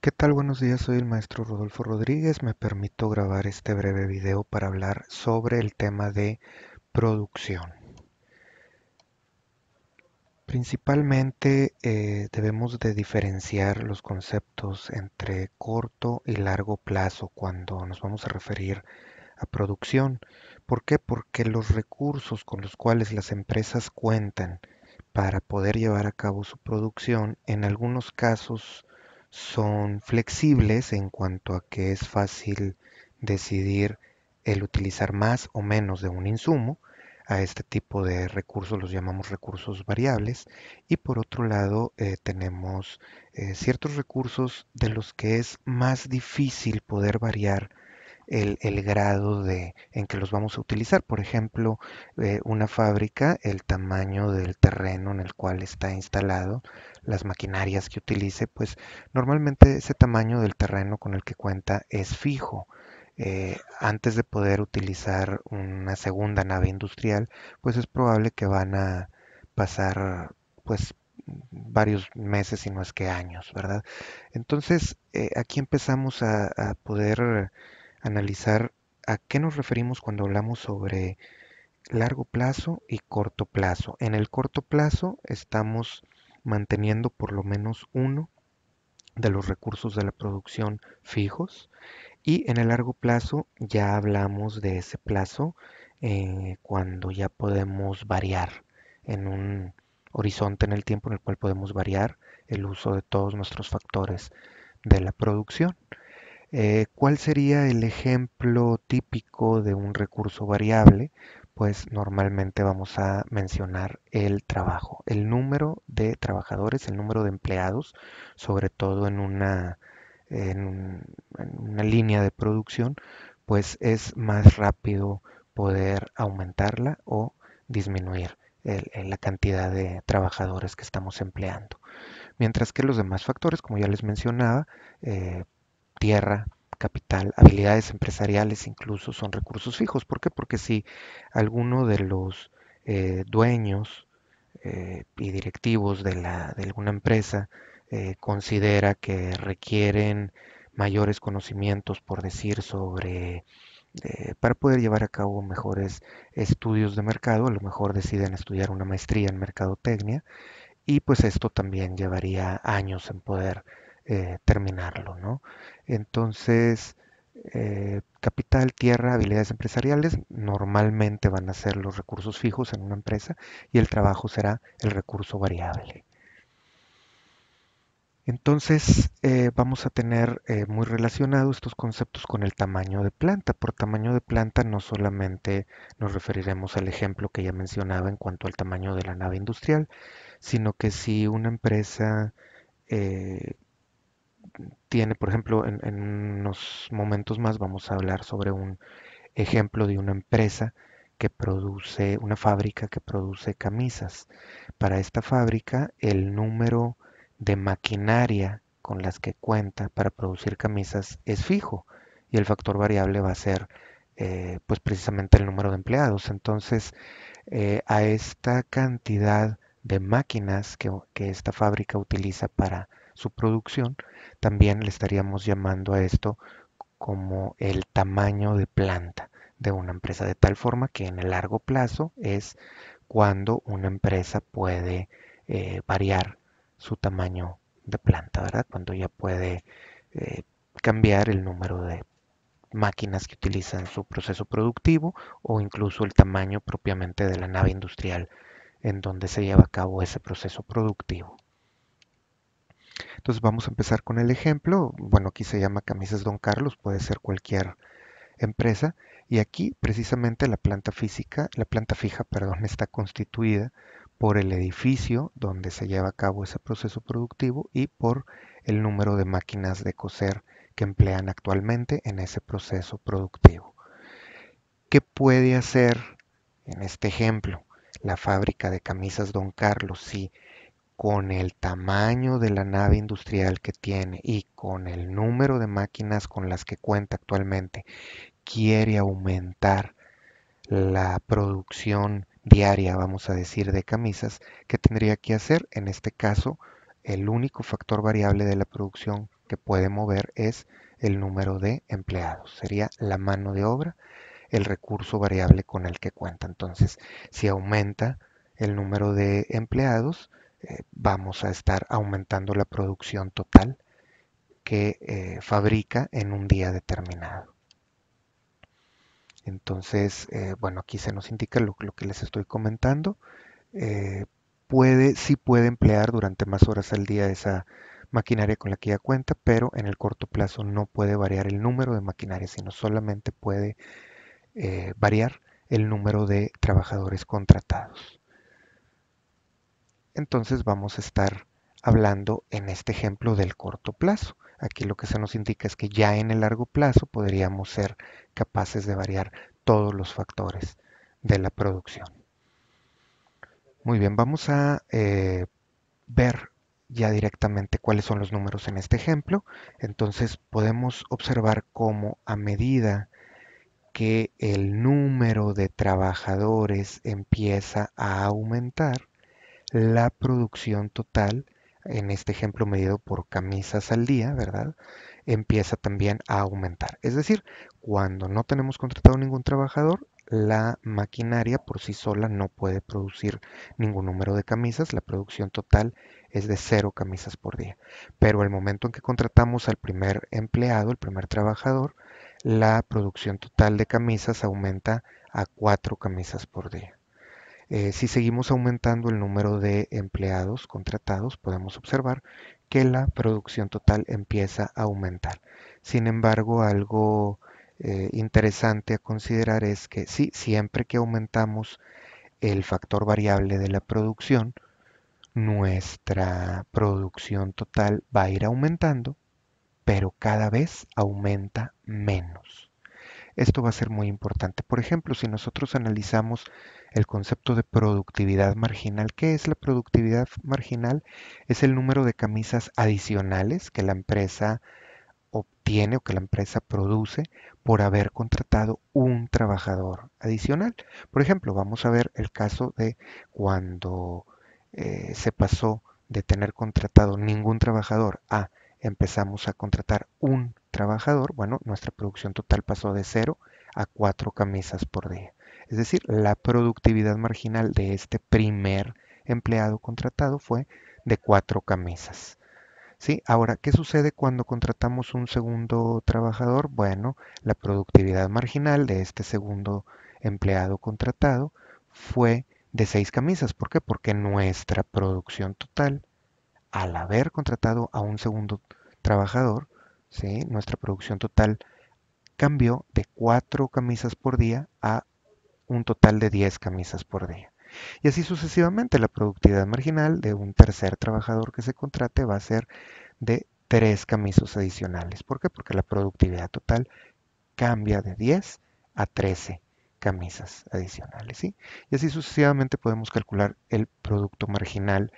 ¿Qué tal? Buenos días, soy el maestro Rodolfo Rodríguez. Me permito grabar este breve video para hablar sobre el tema de producción. Principalmente eh, debemos de diferenciar los conceptos entre corto y largo plazo cuando nos vamos a referir a producción. ¿Por qué? Porque los recursos con los cuales las empresas cuentan para poder llevar a cabo su producción en algunos casos son flexibles en cuanto a que es fácil decidir el utilizar más o menos de un insumo. A este tipo de recursos los llamamos recursos variables. Y por otro lado, eh, tenemos eh, ciertos recursos de los que es más difícil poder variar el, grado de, en que los vamos a utilizar. Por ejemplo, eh, una fábrica, el tamaño del terreno en el cual está instalado, las maquinarias que utilice, pues normalmente ese tamaño del terreno con el que cuenta es fijo. Eh, antes de poder utilizar una segunda nave industrial, pues es probable que van a pasar pues varios meses, si no es que años, ¿verdad? Entonces, eh, aquí empezamos a poder analizar a qué nos referimos cuando hablamos sobre largo plazo y corto plazo. En el corto plazo estamos manteniendo por lo menos uno de los recursos de la producción fijos y en el largo plazo ya hablamos de ese plazo eh, cuando ya podemos variar en un horizonte en el tiempo en el cual podemos variar el uso de todos nuestros factores de la producción. Eh, ¿Cuál sería el ejemplo típico de un recurso variable? Pues normalmente vamos a mencionar el trabajo, el número de trabajadores, el número de empleados, sobre todo en una, en, una línea de producción, pues es más rápido poder aumentarla o disminuir eh, la cantidad de trabajadores que estamos empleando. Mientras que los demás factores, como ya les mencionaba, eh, tierra, capital, habilidades empresariales incluso son recursos fijos. ¿Por qué? Porque si alguno de los eh, dueños eh, y directivos de, alguna empresa eh, considera que requieren mayores conocimientos, por decir, sobre para poder llevar a cabo mejores estudios de mercado, a lo mejor deciden estudiar una maestría en mercadotecnia y pues esto también llevaría años en poder terminarlo, ¿no? Entonces, eh, capital, tierra, habilidades empresariales normalmente van a ser los recursos fijos en una empresa y el trabajo será el recurso variable. Entonces eh, vamos a tener eh, muy relacionados estos conceptos con el tamaño de planta. Por tamaño de planta no solamente nos referiremos al ejemplo que ya mencionaba en cuanto al tamaño de la nave industrial, sino que si una empresa tiene, por ejemplo, en, unos momentos más vamos a hablar sobre un ejemplo de una empresa que produce, una fábrica que produce camisas. Para esta fábrica, el número de maquinaria con las que cuenta para producir camisas es fijo y el factor variable va a ser eh, pues precisamente el número de empleados. Entonces, eh, a esta cantidad de máquinas que esta fábrica utiliza para su producción, también le estaríamos llamando a esto como el tamaño de planta de una empresa, de tal forma que en el largo plazo es cuando una empresa puede eh, variar su tamaño de planta, ¿verdad? Cuando ya puede eh, cambiar el número de máquinas que utiliza en su proceso productivo o incluso el tamaño propiamente de la nave industrial en donde se lleva a cabo ese proceso productivo. Entonces vamos a empezar con el ejemplo. Bueno, aquí se llama Camisas Don Carlos, puede ser cualquier empresa. Y aquí precisamente la planta física, la planta fija, perdón, está constituida por el edificio donde se lleva a cabo ese proceso productivo y por el número de máquinas de coser que emplean actualmente en ese proceso productivo. ¿Qué puede hacer en este ejemplo la fábrica de camisas Don Carlos si con el tamaño de la nave industrial que tiene y con el número de máquinas con las que cuenta actualmente, quiere aumentar la producción diaria, vamos a decir, de camisas, ¿qué tendría que hacer? En este caso, el único factor variable de la producción que puede mover es el número de empleados. Sería la mano de obra, el recurso variable con el que cuenta. Entonces, si aumenta el número de empleados, eh, vamos a estar aumentando la producción total que eh, fabrica en un día determinado. Entonces, eh, bueno, aquí se nos indica lo, que les estoy comentando. puede, sí puede emplear durante más horas al día esa maquinaria con la que ya cuenta, pero en el corto plazo no puede variar el número de maquinaria, sino solamente puede variar el número de trabajadores contratados entonces vamos a estar hablando en este ejemplo del corto plazo. Aquí lo que se nos indica es que ya en el largo plazo podríamos ser capaces de variar todos los factores de la producción. Muy bien, vamos a eh, ver ya directamente cuáles son los números en este ejemplo. Entonces podemos observar cómo a medida que el número de trabajadores empieza a aumentar, la producción total, en este ejemplo medido por camisas al día, ¿verdad? Empieza también a aumentar. Es decir, cuando no tenemos contratado ningún trabajador, la maquinaria por sí sola no puede producir ningún número de camisas, la producción total es de cero camisas por día. Pero el momento en que contratamos al primer empleado, el primer trabajador, la producción total de camisas aumenta a cuatro camisas por día. Eh, si seguimos aumentando el número de empleados contratados, podemos observar que la producción total empieza a aumentar. Sin embargo, algo eh, interesante a considerar es que sí, siempre que aumentamos el factor variable de la producción, nuestra producción total va a ir aumentando, pero cada vez aumenta menos. Esto va a ser muy importante. Por ejemplo, si nosotros analizamos el concepto de productividad marginal, ¿qué es la productividad marginal? Es el número de camisas adicionales que la empresa obtiene o que la empresa produce por haber contratado un trabajador adicional. Por ejemplo, vamos a ver el caso de cuando eh, se pasó de tener contratado ningún trabajador a empezamos a contratar un bueno, nuestra producción total pasó de 0 a 4 camisas por día. Es decir, la productividad marginal de este primer empleado contratado fue de 4 camisas. ¿Sí? Ahora, ¿qué sucede cuando contratamos un segundo trabajador? Bueno, la productividad marginal de este segundo empleado contratado fue de 6 camisas. ¿Por qué? Porque nuestra producción total, al haber contratado a un segundo trabajador, nuestra producción total cambió de 4 camisas por día a un total de 10 camisas por día. Y así sucesivamente, la productividad marginal de un tercer trabajador que se contrate va a ser de 3 camisas adicionales. ¿Por qué? Porque la productividad total cambia de 10 a 13 camisas adicionales. Y así sucesivamente podemos calcular el producto marginal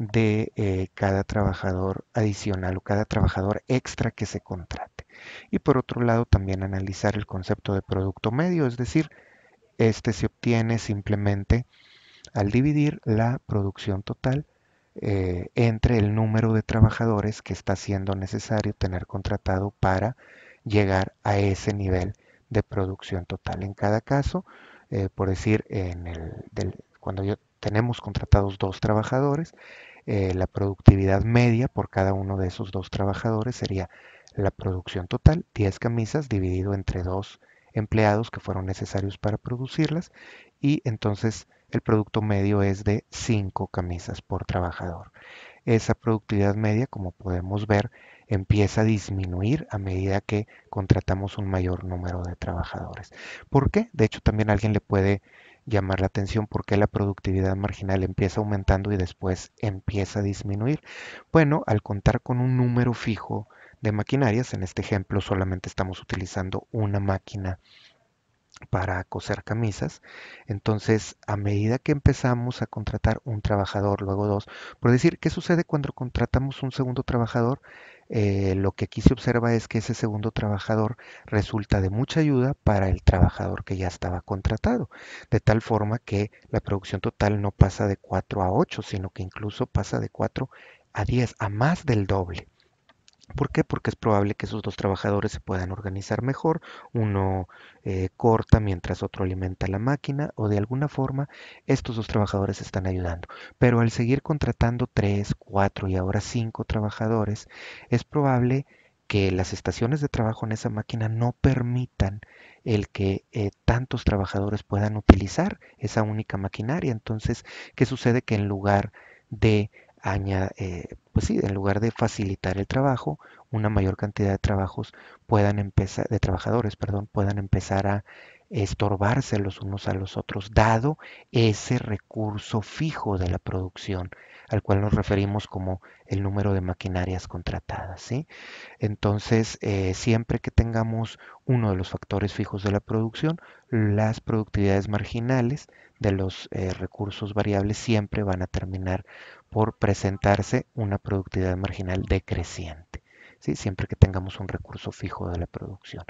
de eh, cada trabajador adicional o cada trabajador extra que se contrate. Y por otro lado, también analizar el concepto de producto medio, es decir, este se obtiene simplemente al dividir la producción total eh, entre el número de trabajadores que está siendo necesario tener contratado para llegar a ese nivel de producción total. En cada caso, eh, por decir, en el, cuando tenemos contratados dos trabajadores, eh, la productividad media por cada uno de esos dos trabajadores sería la producción total, 10 camisas dividido entre dos empleados que fueron necesarios para producirlas y entonces el producto medio es de 5 camisas por trabajador. Esa productividad media, como podemos ver, empieza a disminuir a medida que contratamos un mayor número de trabajadores. ¿Por qué? De hecho, también alguien le puede llamar la atención porque la productividad marginal empieza aumentando y después empieza a disminuir. Bueno, al contar con un número fijo de maquinarias, en este ejemplo solamente estamos utilizando una máquina para coser camisas. Entonces, a medida que empezamos a contratar un trabajador, luego dos, por decir, ¿qué sucede cuando contratamos un segundo trabajador? Eh, lo que aquí se observa es que ese segundo trabajador resulta de mucha ayuda para el trabajador que ya estaba contratado, de tal forma que la producción total no pasa de 4 a 8, sino que incluso pasa de 4 a 10, a más del doble. ¿Por qué? Porque es probable que esos dos trabajadores se puedan organizar mejor, uno eh, corta mientras otro alimenta la máquina o de alguna forma estos dos trabajadores están ayudando. Pero al seguir contratando tres, cuatro y ahora cinco trabajadores, es probable que las estaciones de trabajo en esa máquina no permitan el que eh, tantos trabajadores puedan utilizar esa única maquinaria. Entonces, ¿qué sucede? Que en lugar de añadir... Eh, pues en lugar de facilitar el trabajo, una mayor cantidad de trabajos puedan empezar, de trabajadores, perdón, puedan empezar a estorbarse los unos a los otros, dado ese recurso fijo de la producción, al cual nos referimos como el número de maquinarias contratadas. Entonces, eh, siempre que tengamos uno de los factores fijos de la producción, las productividades marginales de los eh, recursos variables siempre van a terminar por presentarse una productividad marginal decreciente. ¿sí? Siempre que tengamos un recurso fijo de la producción.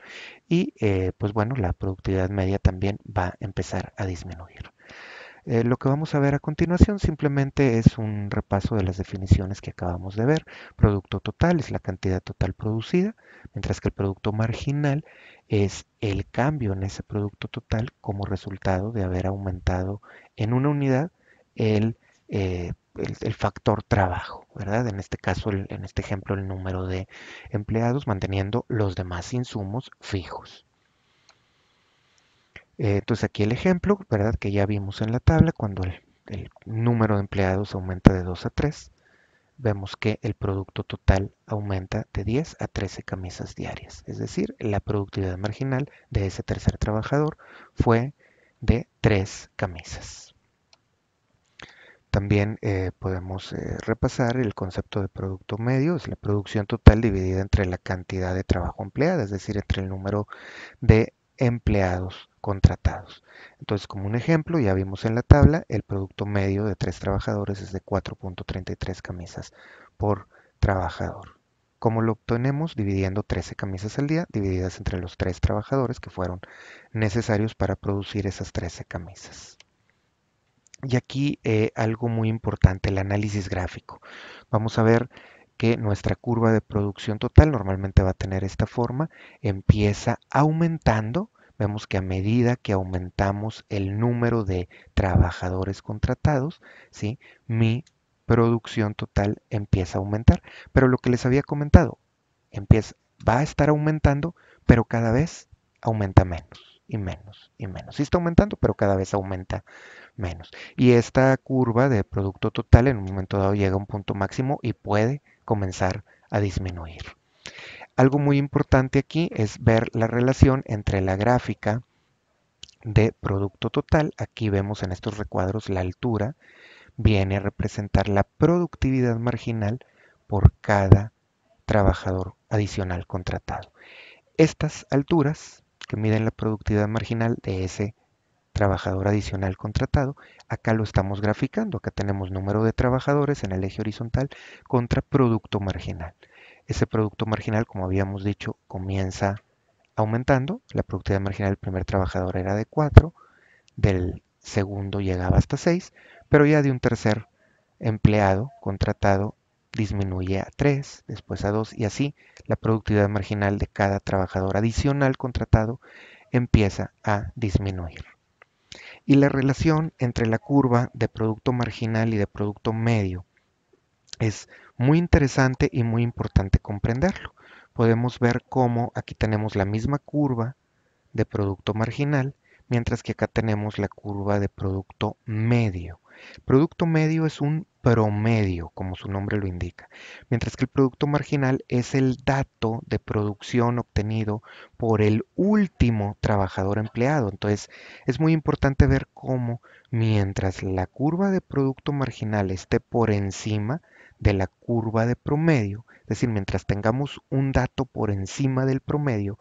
Y eh, pues bueno, la productividad media también va a empezar a disminuir. Eh, lo que vamos a ver a continuación simplemente es un repaso de las definiciones que acabamos de ver. Producto total es la cantidad total producida, mientras que el producto marginal es el cambio en ese producto total como resultado de haber aumentado en una unidad el, eh, factor trabajo, ¿verdad? En este caso, en este ejemplo, el número de empleados manteniendo los demás insumos fijos. Eh, entonces aquí el ejemplo, ¿verdad? Que ya vimos en la tabla, cuando el, número de empleados aumenta de 2 a 3, vemos que el producto total aumenta de 10 a 13 camisas diarias. Es decir, la productividad marginal de ese tercer trabajador fue de 3 camisas. También eh, podemos eh, repasar el concepto de producto medio, es la producción total dividida entre la cantidad de trabajo empleada, es decir, entre el número de empleados contratados. Entonces, como un ejemplo, ya vimos en la tabla, el producto medio de tres trabajadores es de 4.33 camisas por trabajador. ¿Cómo lo obtenemos? Dividiendo 13 camisas al día, divididas entre los tres trabajadores que fueron necesarios para producir esas 13 camisas. Y aquí eh, algo muy importante, el análisis gráfico. Vamos a ver que nuestra curva de producción total normalmente va a tener esta forma, empieza aumentando, vemos que a medida que aumentamos el número de trabajadores contratados, ¿sí? mi producción total empieza a aumentar. Pero lo que les había comentado, empieza, va a estar aumentando, pero cada vez aumenta menos y menos y menos. Sí está aumentando, pero cada vez aumenta menos. Y esta curva de producto total en un momento dado llega a un punto máximo y puede comenzar a disminuir. Algo muy importante aquí es ver la relación entre la gráfica de producto total, aquí vemos en estos recuadros la altura, viene a representar la productividad marginal por cada trabajador adicional contratado. Estas alturas que miden la productividad marginal de ese trabajador adicional contratado, acá lo estamos graficando, acá tenemos número de trabajadores en el eje horizontal contra producto marginal. Ese producto marginal, como habíamos dicho, comienza aumentando. La productividad marginal del primer trabajador era de 4, del segundo llegaba hasta 6, pero ya de un tercer empleado contratado disminuye a 3, después a 2 y así la productividad marginal de cada trabajador adicional contratado empieza a disminuir. Y la relación entre la curva de producto marginal y de producto medio es muy interesante y muy importante comprenderlo. Podemos ver cómo aquí tenemos la misma curva de producto marginal, mientras que acá tenemos la curva de producto medio. Producto medio es un promedio, como su nombre lo indica, mientras que el producto marginal es el dato de producción obtenido por el último trabajador empleado. Entonces, es muy importante ver cómo mientras la curva de producto marginal esté por encima de la curva de promedio, es decir, mientras tengamos un dato por encima del promedio,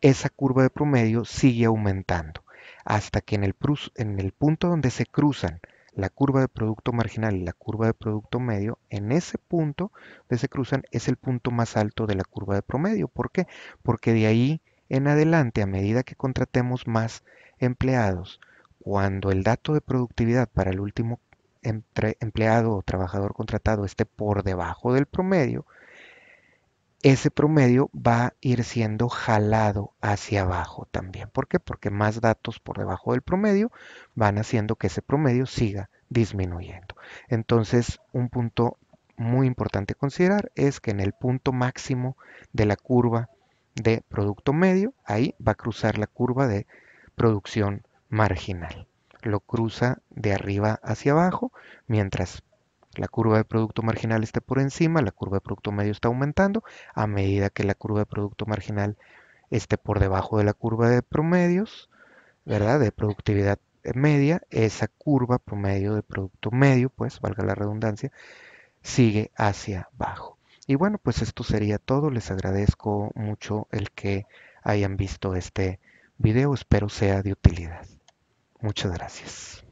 esa curva de promedio sigue aumentando hasta que en el, en el punto donde se cruzan la curva de producto marginal y la curva de producto medio, en ese punto de se cruzan es el punto más alto de la curva de promedio. ¿Por qué? Porque de ahí en adelante, a medida que contratemos más empleados, cuando el dato de productividad para el último empleado o trabajador contratado esté por debajo del promedio, ese promedio va a ir siendo jalado hacia abajo también. ¿Por qué? Porque más datos por debajo del promedio van haciendo que ese promedio siga disminuyendo. Entonces, un punto muy importante considerar es que en el punto máximo de la curva de producto medio, ahí va a cruzar la curva de producción marginal. Lo cruza de arriba hacia abajo, mientras la curva de producto marginal está por encima, la curva de producto medio está aumentando, a medida que la curva de producto marginal esté por debajo de la curva de promedios, ¿verdad? De productividad media, esa curva promedio de producto medio, pues valga la redundancia, sigue hacia abajo. Y bueno, pues esto sería todo. Les agradezco mucho el que hayan visto este video. Espero sea de utilidad. Muchas gracias.